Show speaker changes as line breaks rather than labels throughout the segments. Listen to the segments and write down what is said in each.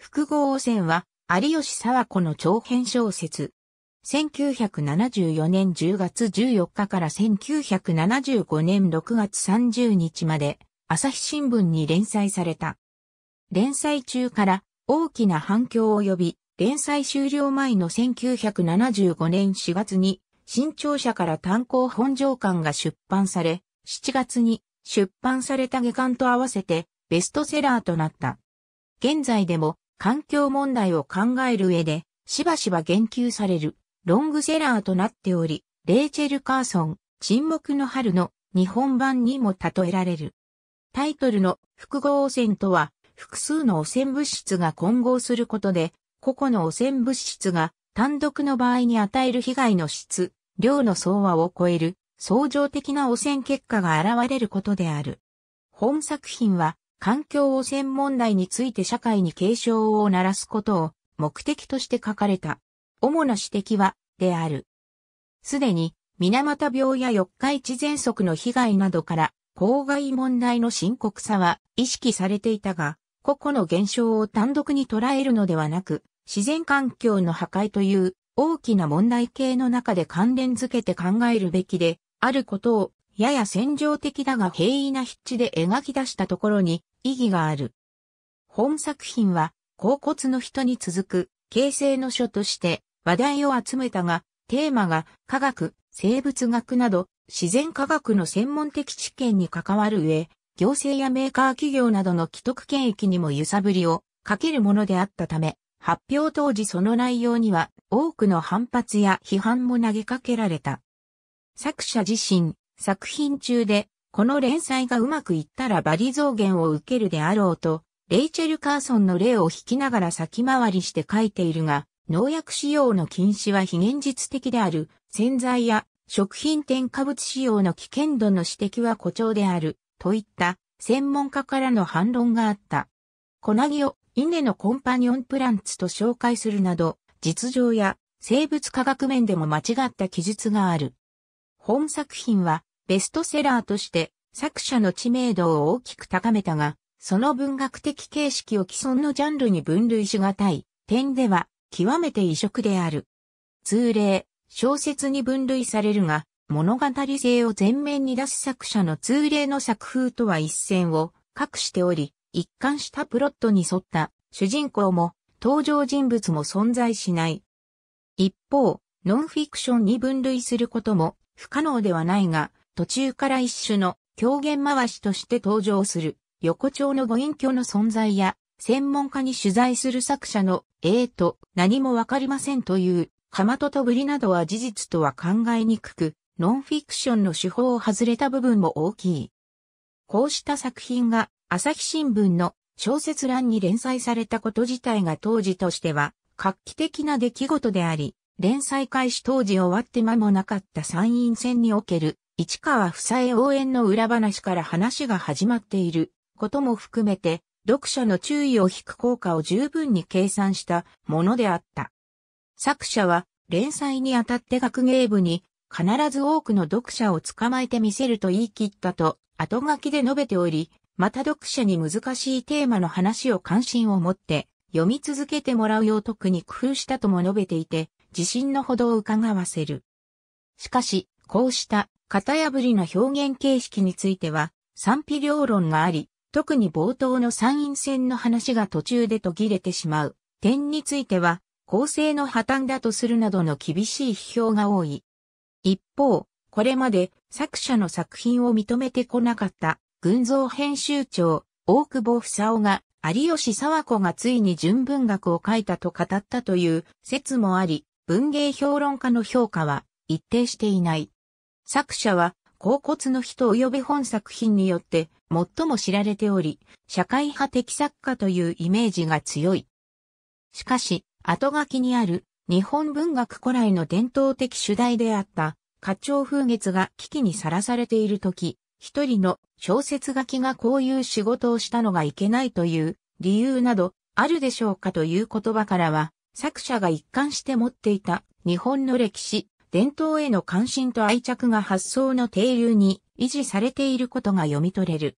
複合汚染は、有吉沢子の長編小説。1974年10月14日から1975年6月30日まで、朝日新聞に連載された。連載中から大きな反響を呼び、連載終了前の1975年4月に、新潮社から単行本上巻が出版され、7月に出版された下巻と合わせてベストセラーとなった。現在でも環境問題を考える上で、しばしば言及される、ロングセラーとなっており、レイチェル・カーソン、沈黙の春の日本版にも例えられる。タイトルの複合汚染とは、複数の汚染物質が混合することで、個々の汚染物質が単独の場合に与える被害の質、量の相和を超える、相乗的な汚染結果が現れることである。本作品は、環境汚染問題について社会に警鐘を鳴らすことを目的として書かれた。主な指摘は、である。すでに、水俣病や四日市喘息の被害などから、公害問題の深刻さは意識されていたが、個々の現象を単独に捉えるのではなく、自然環境の破壊という大きな問題系の中で関連づけて考えるべきで、あることをやや戦場的だが平易な筆致で描き出したところに意義がある。本作品は、甲骨の人に続く、形成の書として話題を集めたが、テーマが科学、生物学など自然科学の専門的知見に関わる上、行政やメーカー企業などの既得権益にも揺さぶりをかけるものであったため、発表当時その内容には多くの反発や批判も投げかけられた。作者自身、作品中で、この連載がうまくいったらバリ増減を受けるであろうと、レイチェル・カーソンの例を引きながら先回りして書いているが、農薬使用の禁止は非現実的である、洗剤や食品添加物使用の危険度の指摘は誇張である、といった専門家からの反論があった。粉木を稲のコンパニオンプランツと紹介するなど、実情や生物科学面でも間違った記述がある。本作品はベストセラーとして作者の知名度を大きく高めたが、その文学的形式を既存のジャンルに分類しがたい点では極めて異色である。通例、小説に分類されるが、物語性を前面に出す作者の通例の作風とは一線を画しており、一貫したプロットに沿った主人公も登場人物も存在しない。一方、ノンフィクションに分類することも不可能ではないが、途中から一種の狂言回しとして登場する横丁のご隠居の存在や、専門家に取材する作者の、ええー、と、何もわかりませんという、かまととぶりなどは事実とは考えにくく、ノンフィクションの手法を外れた部分も大きい。こうした作品が、朝日新聞の小説欄に連載されたこと自体が当時としては、画期的な出来事であり、連載開始当時終わって間もなかった参院選における市川房え応援の裏話から話が始まっていることも含めて、読者の注意を引く効果を十分に計算したものであった。作者は連載にあたって学芸部に必ず多くの読者を捕まえてみせると言い切ったと後書きで述べており、また読者に難しいテーマの話を関心を持って読み続けてもらうよう特に工夫したとも述べていて、自信のほどを伺わせる。しかし、こうした型破りな表現形式については賛否両論があり、特に冒頭の参院選の話が途中で途切れてしまう点については、構成の破綻だとするなどの厳しい批評が多い。一方、これまで作者の作品を認めてこなかった群像編集長、大久保房夫が、有吉沢子がついに純文学を書いたと語ったという説もあり、文芸評論家の評価は一定していない。作者は、甲骨の人及び本作品によって最も知られており、社会派的作家というイメージが強い。しかし、後書きにある日本文学古来の伝統的主題であった花鳥風月が危機にさらされている時、一人の小説書きがこういう仕事をしたのがいけないという理由などあるでしょうかという言葉からは、作者が一貫して持っていた日本の歴史、伝統への関心と愛着が発想の停流に維持されていることが読み取れる。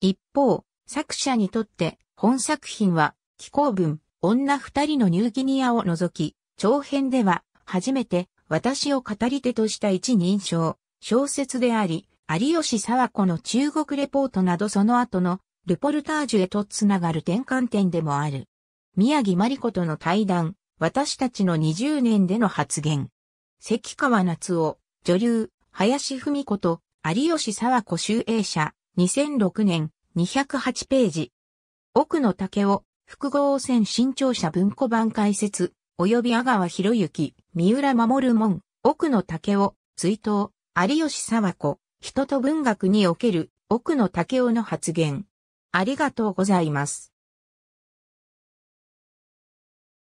一方、作者にとって本作品は、気候文、女二人のニューギニアを除き、長編では、初めて私を語り手とした一人称、小説であり、有吉沢子の中国レポートなどその後のルポルタージュへとつながる転換点でもある。宮城真理子との対談、私たちの20年での発言。関川夏夫、女流、林文子と、有吉沢子集英社、2006年、208ページ。奥野武夫、複合汚染新潮社文庫版解説、及び阿川博之、三浦守門、奥野武夫、追悼、有吉沢子、人と文学における、奥野武夫の発言。ありがとうございます。